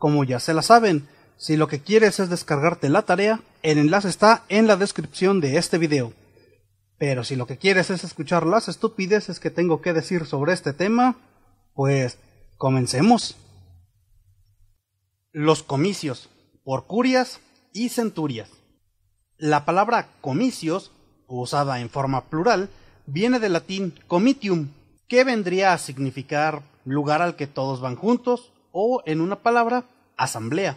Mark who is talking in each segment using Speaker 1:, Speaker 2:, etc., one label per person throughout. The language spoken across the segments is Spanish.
Speaker 1: Como ya se la saben, si lo que quieres es descargarte la tarea, el enlace está en la descripción de este video. Pero si lo que quieres es escuchar las estupideces que tengo que decir sobre este tema, pues comencemos. Los comicios, por y centurias. La palabra comicios, usada en forma plural, viene del latín comitium, que vendría a significar lugar al que todos van juntos o, en una palabra, asamblea.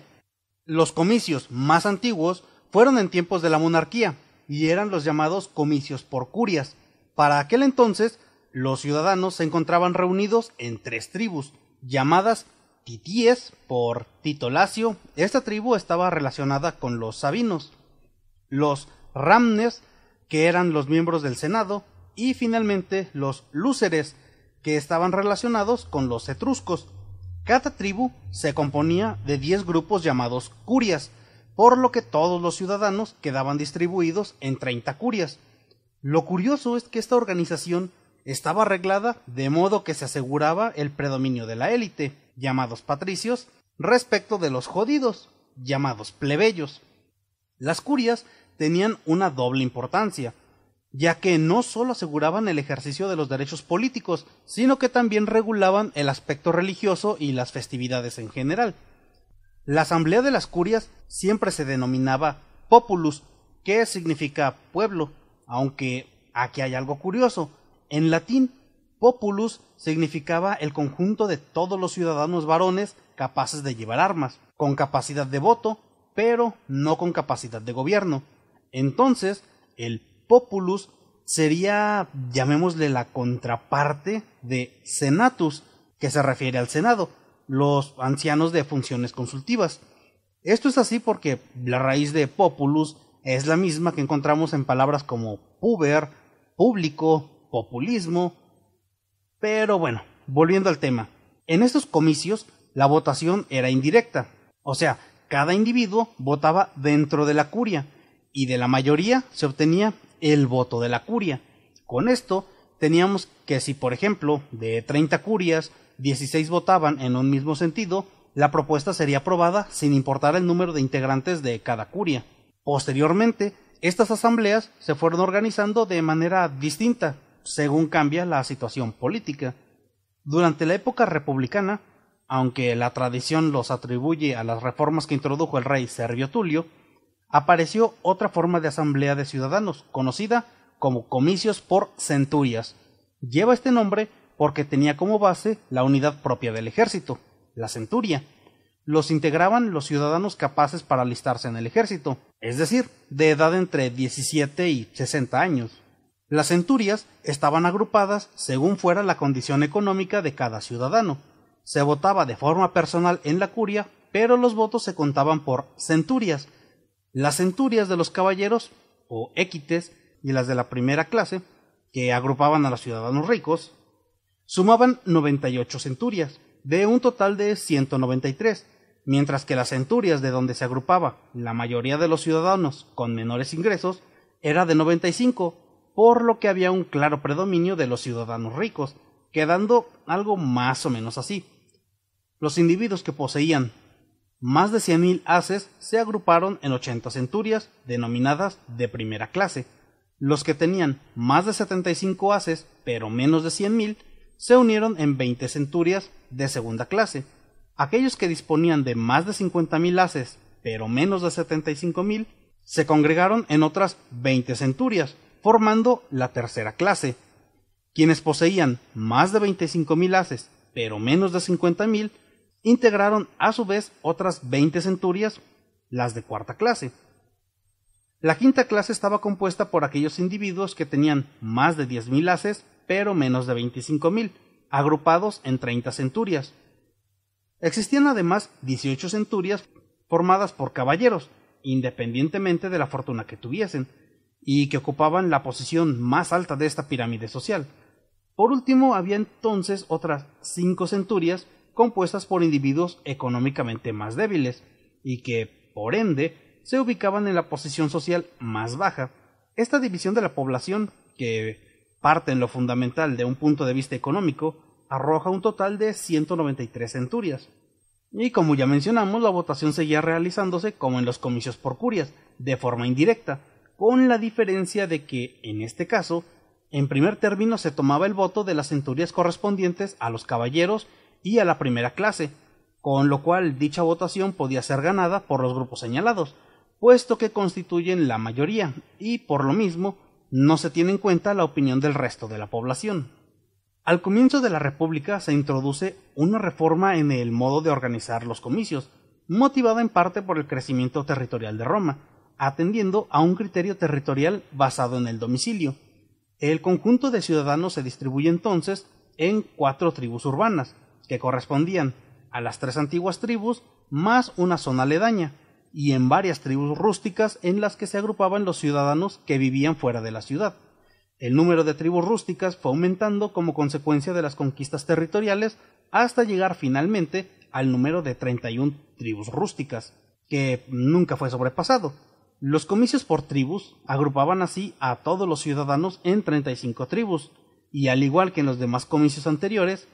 Speaker 1: Los comicios más antiguos fueron en tiempos de la monarquía y eran los llamados comicios por curias. Para aquel entonces, los ciudadanos se encontraban reunidos en tres tribus, llamadas titíes por titolacio Esta tribu estaba relacionada con los sabinos, los ramnes, que eran los miembros del Senado, y finalmente los lúceres, que estaban relacionados con los etruscos. Cada tribu se componía de diez grupos llamados curias, por lo que todos los ciudadanos quedaban distribuidos en treinta curias. Lo curioso es que esta organización estaba arreglada de modo que se aseguraba el predominio de la élite, llamados patricios, respecto de los jodidos, llamados plebeyos. Las curias tenían una doble importancia ya que no solo aseguraban el ejercicio de los derechos políticos, sino que también regulaban el aspecto religioso y las festividades en general. La Asamblea de las Curias siempre se denominaba Populus, que significa pueblo, aunque aquí hay algo curioso. En latín, populus significaba el conjunto de todos los ciudadanos varones capaces de llevar armas, con capacidad de voto, pero no con capacidad de gobierno. Entonces, el populus sería, llamémosle, la contraparte de senatus, que se refiere al Senado, los ancianos de funciones consultivas. Esto es así porque la raíz de populus es la misma que encontramos en palabras como puber, público, populismo. Pero bueno, volviendo al tema. En estos comicios la votación era indirecta, o sea, cada individuo votaba dentro de la curia y de la mayoría se obtenía el voto de la curia. Con esto teníamos que si, por ejemplo, de 30 curias, 16 votaban en un mismo sentido, la propuesta sería aprobada sin importar el número de integrantes de cada curia. Posteriormente, estas asambleas se fueron organizando de manera distinta, según cambia la situación política. Durante la época republicana, aunque la tradición los atribuye a las reformas que introdujo el rey Servio Tulio, apareció otra forma de asamblea de ciudadanos, conocida como comicios por centurias. Lleva este nombre porque tenía como base la unidad propia del ejército, la centuria. Los integraban los ciudadanos capaces para alistarse en el ejército, es decir, de edad entre 17 y 60 años. Las centurias estaban agrupadas según fuera la condición económica de cada ciudadano. Se votaba de forma personal en la curia, pero los votos se contaban por centurias, las centurias de los caballeros, o équites, y las de la primera clase, que agrupaban a los ciudadanos ricos, sumaban 98 centurias, de un total de 193, mientras que las centurias de donde se agrupaba la mayoría de los ciudadanos con menores ingresos era de 95, por lo que había un claro predominio de los ciudadanos ricos, quedando algo más o menos así. Los individuos que poseían más de 100.000 haces se agruparon en 80 centurias, denominadas de primera clase. Los que tenían más de 75 haces, pero menos de 100.000, se unieron en 20 centurias de segunda clase. Aquellos que disponían de más de 50.000 haces, pero menos de 75.000, se congregaron en otras 20 centurias, formando la tercera clase. Quienes poseían más de 25.000 haces, pero menos de 50.000, integraron a su vez otras 20 centurias, las de cuarta clase. La quinta clase estaba compuesta por aquellos individuos que tenían más de 10.000 haces, pero menos de 25.000, agrupados en 30 centurias. Existían además 18 centurias formadas por caballeros, independientemente de la fortuna que tuviesen, y que ocupaban la posición más alta de esta pirámide social. Por último, había entonces otras cinco centurias compuestas por individuos económicamente más débiles y que, por ende, se ubicaban en la posición social más baja. Esta división de la población, que parte en lo fundamental de un punto de vista económico, arroja un total de 193 centurias. Y como ya mencionamos, la votación seguía realizándose como en los comicios por curias, de forma indirecta, con la diferencia de que, en este caso, en primer término se tomaba el voto de las centurias correspondientes a los caballeros y a la primera clase, con lo cual dicha votación podía ser ganada por los grupos señalados, puesto que constituyen la mayoría y, por lo mismo, no se tiene en cuenta la opinión del resto de la población. Al comienzo de la República se introduce una reforma en el modo de organizar los comicios, motivada en parte por el crecimiento territorial de Roma, atendiendo a un criterio territorial basado en el domicilio. El conjunto de ciudadanos se distribuye entonces en cuatro tribus urbanas, que correspondían a las tres antiguas tribus más una zona aledaña, y en varias tribus rústicas en las que se agrupaban los ciudadanos que vivían fuera de la ciudad. El número de tribus rústicas fue aumentando como consecuencia de las conquistas territoriales hasta llegar finalmente al número de 31 tribus rústicas, que nunca fue sobrepasado. Los comicios por tribus agrupaban así a todos los ciudadanos en 35 tribus, y al igual que en los demás comicios anteriores,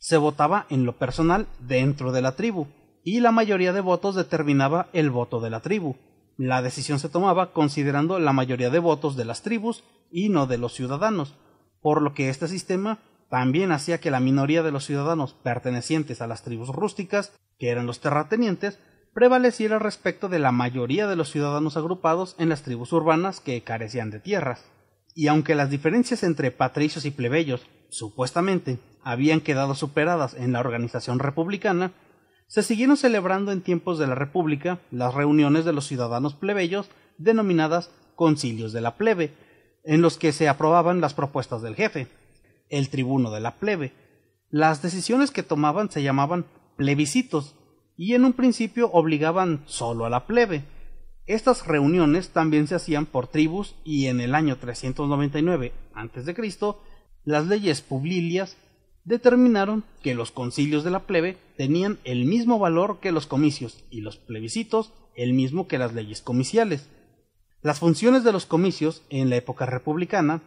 Speaker 1: se votaba en lo personal dentro de la tribu, y la mayoría de votos determinaba el voto de la tribu. La decisión se tomaba considerando la mayoría de votos de las tribus y no de los ciudadanos, por lo que este sistema también hacía que la minoría de los ciudadanos pertenecientes a las tribus rústicas, que eran los terratenientes, prevaleciera respecto de la mayoría de los ciudadanos agrupados en las tribus urbanas que carecían de tierras. Y aunque las diferencias entre patricios y plebeyos supuestamente, habían quedado superadas en la organización republicana, se siguieron celebrando en tiempos de la República las reuniones de los ciudadanos plebeyos denominadas concilios de la plebe, en los que se aprobaban las propuestas del jefe, el tribuno de la plebe. Las decisiones que tomaban se llamaban plebiscitos y en un principio obligaban solo a la plebe. Estas reuniones también se hacían por tribus y en el año 399 a.C las leyes Publilias determinaron que los concilios de la plebe tenían el mismo valor que los comicios y los plebiscitos el mismo que las leyes comiciales. Las funciones de los comicios en la época republicana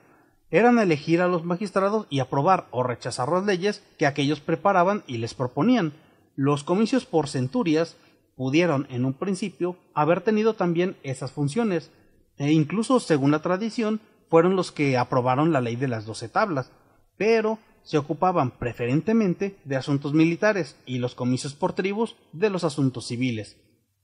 Speaker 1: eran elegir a los magistrados y aprobar o rechazar las leyes que aquellos preparaban y les proponían. Los comicios por centurias pudieron en un principio haber tenido también esas funciones, e incluso, según la tradición, fueron los que aprobaron la ley de las doce tablas, pero se ocupaban preferentemente de asuntos militares y los comicios por tribus de los asuntos civiles.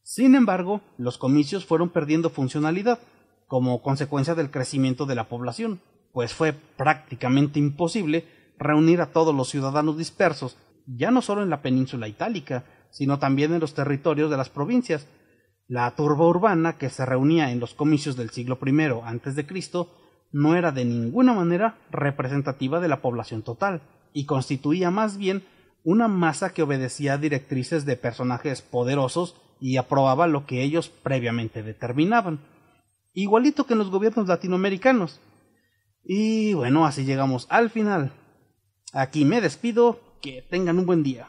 Speaker 1: Sin embargo, los comicios fueron perdiendo funcionalidad como consecuencia del crecimiento de la población, pues fue prácticamente imposible reunir a todos los ciudadanos dispersos, ya no solo en la península itálica, sino también en los territorios de las provincias. La turba urbana que se reunía en los comicios del siglo I a.C no era de ninguna manera representativa de la población total, y constituía más bien una masa que obedecía a directrices de personajes poderosos y aprobaba lo que ellos previamente determinaban, igualito que en los gobiernos latinoamericanos. Y bueno, así llegamos al final. Aquí me despido, que tengan un buen día.